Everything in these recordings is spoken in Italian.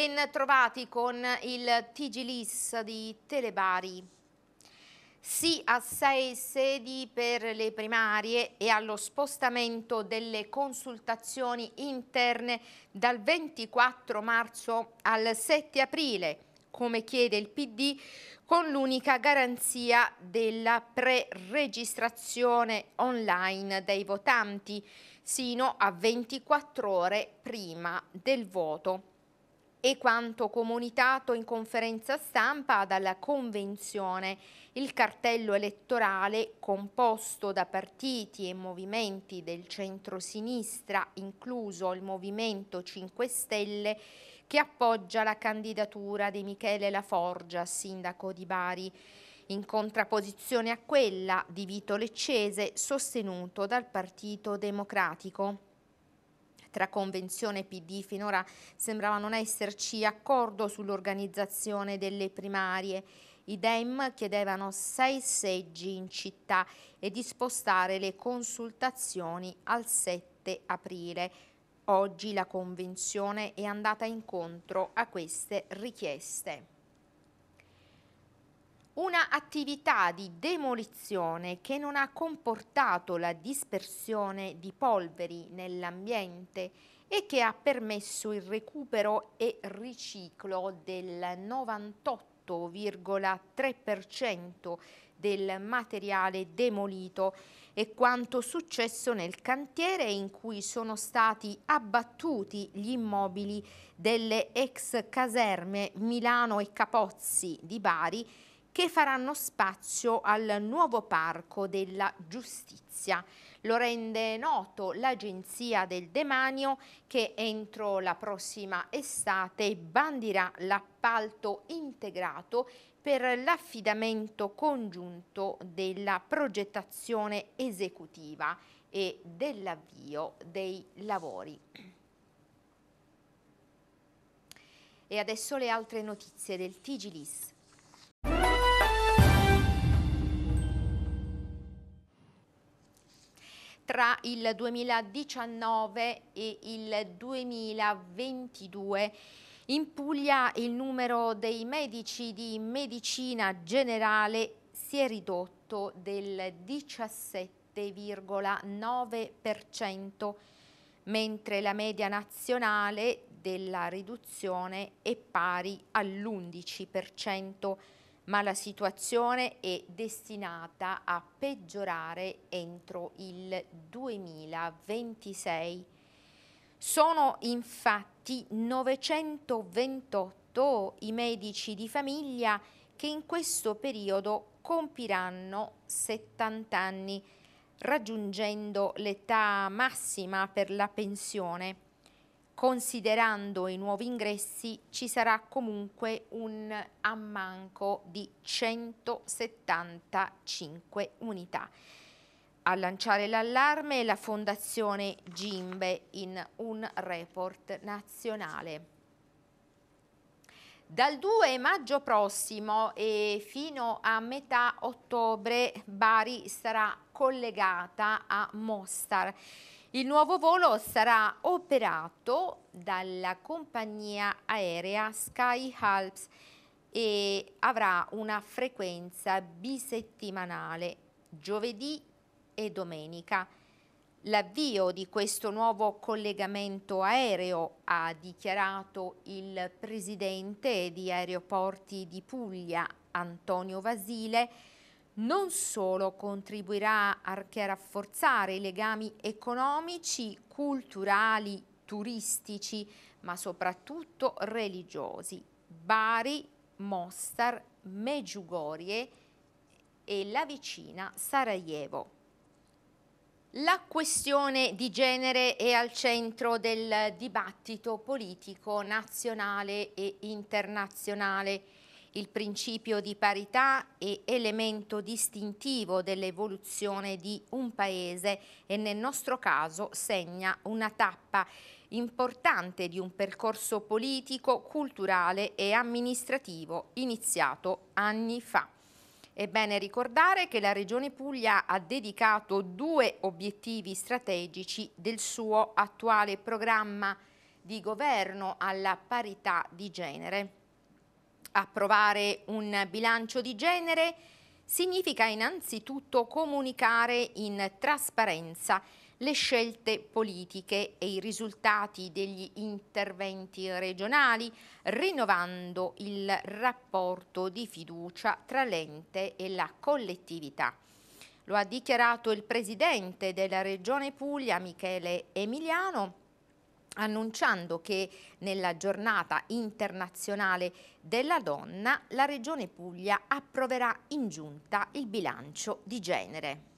Ben trovati con il TG LIS di Telebari. Sì a sei sedi per le primarie e allo spostamento delle consultazioni interne dal 24 marzo al 7 aprile, come chiede il PD, con l'unica garanzia della pre-registrazione online dei votanti, sino a 24 ore prima del voto e quanto comunicato in conferenza stampa dalla Convenzione, il cartello elettorale composto da partiti e movimenti del centro-sinistra, incluso il Movimento 5 Stelle, che appoggia la candidatura di Michele Laforgia, sindaco di Bari, in contrapposizione a quella di Vito Leccese, sostenuto dal Partito Democratico. Tra Convenzione e PD finora sembrava non esserci accordo sull'organizzazione delle primarie. I Dem chiedevano sei seggi in città e di spostare le consultazioni al 7 aprile. Oggi la Convenzione è andata incontro a queste richieste una attività di demolizione che non ha comportato la dispersione di polveri nell'ambiente e che ha permesso il recupero e riciclo del 98,3% del materiale demolito e quanto successo nel cantiere in cui sono stati abbattuti gli immobili delle ex caserme Milano e Capozzi di Bari che faranno spazio al nuovo parco della giustizia. Lo rende noto l'Agenzia del Demanio che entro la prossima estate bandirà l'appalto integrato per l'affidamento congiunto della progettazione esecutiva e dell'avvio dei lavori. E adesso le altre notizie del TG tra il 2019 e il 2022. In Puglia il numero dei medici di medicina generale si è ridotto del 17,9%, mentre la media nazionale della riduzione è pari all'11% ma la situazione è destinata a peggiorare entro il 2026. Sono infatti 928 i medici di famiglia che in questo periodo compiranno 70 anni, raggiungendo l'età massima per la pensione considerando i nuovi ingressi ci sarà comunque un ammanco di 175 unità. A lanciare l'allarme la Fondazione Gimbe in un report nazionale. Dal 2 maggio prossimo e fino a metà ottobre Bari sarà collegata a Mostar. Il nuovo volo sarà operato dalla compagnia aerea Sky Alps e avrà una frequenza bisettimanale, giovedì e domenica. L'avvio di questo nuovo collegamento aereo ha dichiarato il presidente di Aeroporti di Puglia, Antonio Vasile, non solo contribuirà a rafforzare i legami economici, culturali, turistici, ma soprattutto religiosi. Bari, Mostar, Meggiugorie e la vicina Sarajevo. La questione di genere è al centro del dibattito politico nazionale e internazionale. Il principio di parità è elemento distintivo dell'evoluzione di un paese e nel nostro caso segna una tappa importante di un percorso politico, culturale e amministrativo iniziato anni fa. È bene ricordare che la Regione Puglia ha dedicato due obiettivi strategici del suo attuale programma di governo alla parità di genere Approvare un bilancio di genere significa innanzitutto comunicare in trasparenza le scelte politiche e i risultati degli interventi regionali, rinnovando il rapporto di fiducia tra l'ente e la collettività. Lo ha dichiarato il presidente della Regione Puglia, Michele Emiliano, annunciando che nella giornata internazionale della donna la Regione Puglia approverà in giunta il bilancio di genere.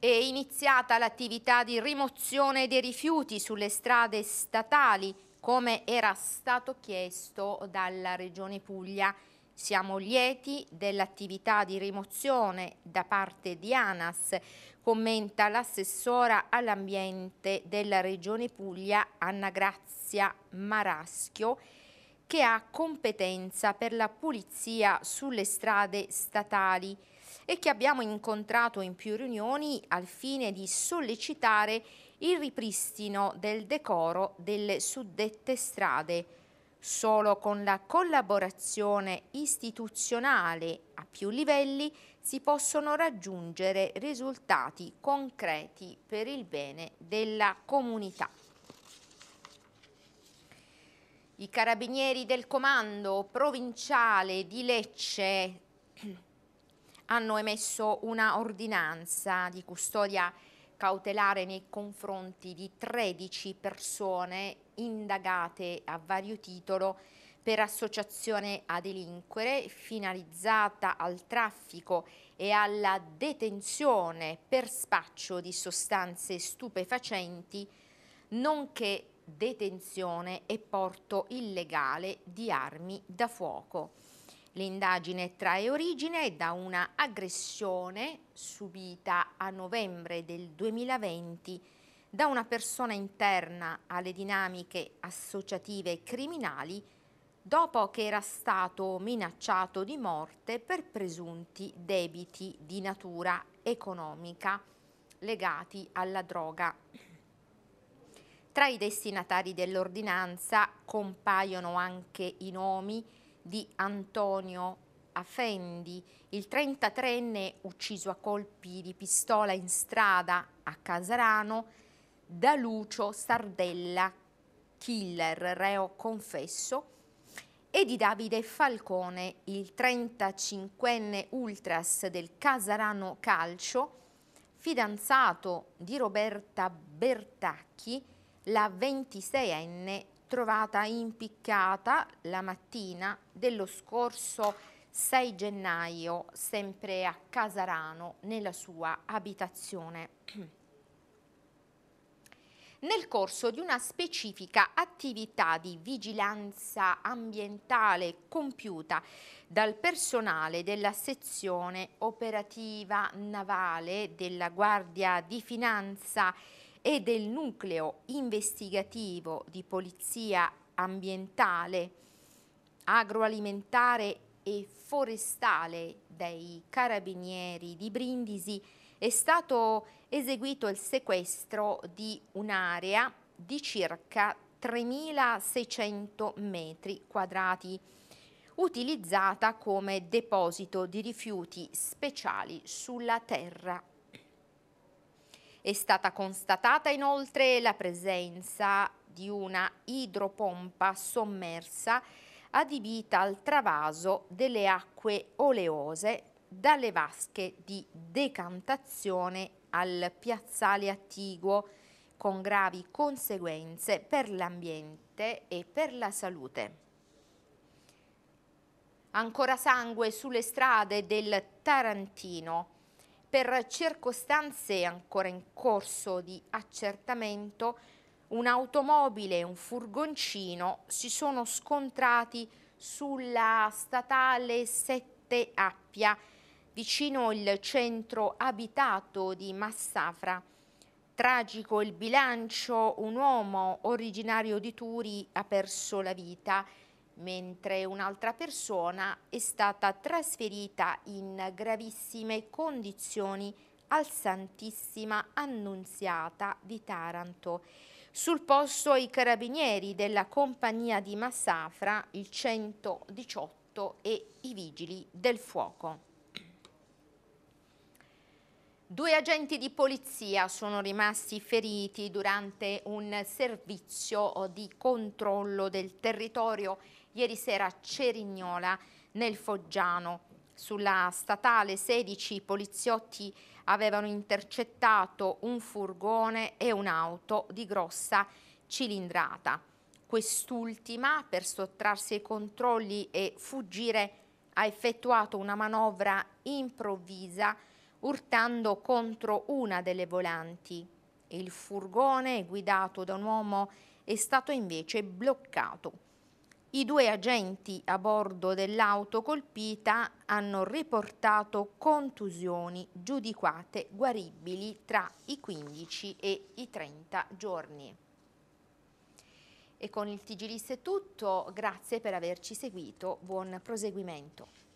È iniziata l'attività di rimozione dei rifiuti sulle strade statali come era stato chiesto dalla Regione Puglia. Siamo lieti dell'attività di rimozione da parte di ANAS, commenta l'assessora all'ambiente della Regione Puglia Anna Grazia Maraschio, che ha competenza per la pulizia sulle strade statali e che abbiamo incontrato in più riunioni al fine di sollecitare il ripristino del decoro delle suddette strade Solo con la collaborazione istituzionale a più livelli si possono raggiungere risultati concreti per il bene della comunità. I carabinieri del comando provinciale di Lecce hanno emesso una ordinanza di custodia cautelare nei confronti di 13 persone indagate a vario titolo per associazione a delinquere finalizzata al traffico e alla detenzione per spaccio di sostanze stupefacenti, nonché detenzione e porto illegale di armi da fuoco. L'indagine trae origine da una aggressione subita a novembre del 2020 da una persona interna alle dinamiche associative criminali dopo che era stato minacciato di morte per presunti debiti di natura economica legati alla droga. Tra i destinatari dell'ordinanza compaiono anche i nomi di Antonio Affendi, il 33enne ucciso a colpi di pistola in strada a Casarano da Lucio Sardella, killer reo confesso, e di Davide Falcone, il 35enne ultras del Casarano Calcio, fidanzato di Roberta Bertacchi, la 26enne trovata impiccata la mattina dello scorso 6 gennaio, sempre a Casarano, nella sua abitazione. Nel corso di una specifica attività di vigilanza ambientale compiuta dal personale della sezione operativa navale della Guardia di Finanza e del nucleo investigativo di polizia ambientale, agroalimentare e forestale dei carabinieri di Brindisi è stato eseguito il sequestro di un'area di circa 3.600 metri quadrati utilizzata come deposito di rifiuti speciali sulla terra è stata constatata inoltre la presenza di una idropompa sommersa adibita al travaso delle acque oleose dalle vasche di decantazione al piazzale attiguo con gravi conseguenze per l'ambiente e per la salute. Ancora sangue sulle strade del Tarantino per circostanze ancora in corso di accertamento, un'automobile e un furgoncino si sono scontrati sulla statale 7 Appia, vicino il centro abitato di Massafra. Tragico il bilancio, un uomo originario di Turi ha perso la vita mentre un'altra persona è stata trasferita in gravissime condizioni al Santissima Annunziata di Taranto. Sul posto i carabinieri della compagnia di Massafra, il 118 e i vigili del fuoco. Due agenti di polizia sono rimasti feriti durante un servizio di controllo del territorio ieri sera a Cerignola nel Foggiano. Sulla statale 16 i poliziotti avevano intercettato un furgone e un'auto di grossa cilindrata. Quest'ultima, per sottrarsi ai controlli e fuggire, ha effettuato una manovra improvvisa urtando contro una delle volanti. Il furgone, guidato da un uomo, è stato invece bloccato. I due agenti a bordo dell'auto colpita hanno riportato contusioni giudicate guaribili tra i 15 e i 30 giorni. E con il Tigilis è tutto, grazie per averci seguito, buon proseguimento.